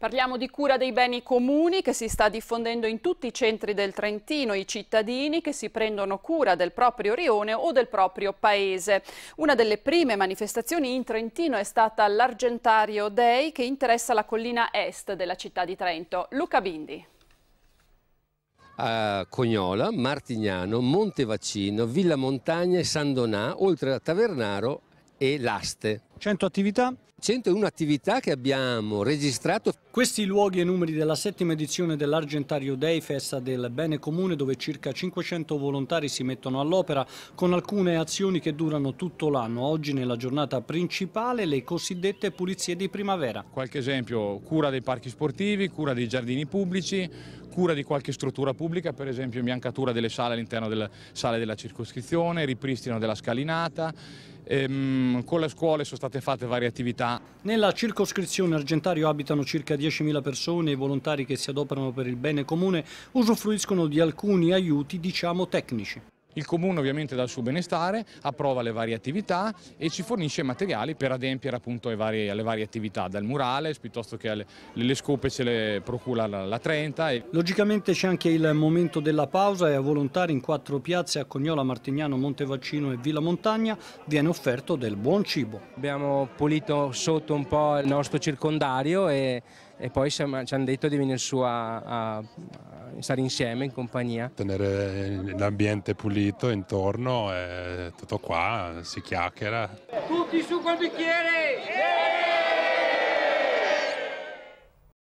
Parliamo di cura dei beni comuni che si sta diffondendo in tutti i centri del Trentino, i cittadini che si prendono cura del proprio rione o del proprio paese. Una delle prime manifestazioni in Trentino è stata l'Argentario Day che interessa la collina est della città di Trento. Luca Bindi a Cognola, Martignano, Montevaccino, Villa Montagna e San Donà, oltre a Tavernaro e Laste. 100 attività. 101 attività che abbiamo registrato. Questi luoghi e numeri della settima edizione dell'Argentario Day, festa del bene comune, dove circa 500 volontari si mettono all'opera con alcune azioni che durano tutto l'anno. Oggi nella giornata principale le cosiddette pulizie di primavera. Qualche esempio, cura dei parchi sportivi, cura dei giardini pubblici, cura di qualche struttura pubblica, per esempio biancatura delle sale all'interno delle sale della circoscrizione, ripristino della scalinata. Ehm, con le scuole sono state state fatte varie attività. Nella circoscrizione Argentario abitano circa 10.000 persone e i volontari che si adoperano per il bene comune usufruiscono di alcuni aiuti, diciamo, tecnici. Il comune ovviamente dal suo benestare approva le varie attività e ci fornisce materiali per adempiere appunto alle varie, alle varie attività, dal murales piuttosto che alle, le scope ce le procura la, la 30. E... Logicamente c'è anche il momento della pausa e a volontari in quattro piazze a Cognola, Martignano, Montevaccino e Villa Montagna viene offerto del buon cibo. Abbiamo pulito sotto un po' il nostro circondario e e poi ci hanno detto di venire su a, a, a stare insieme in compagnia. Tenere l'ambiente pulito intorno, è tutto qua, si chiacchiera. Tutti su col bicchiere! Yeah!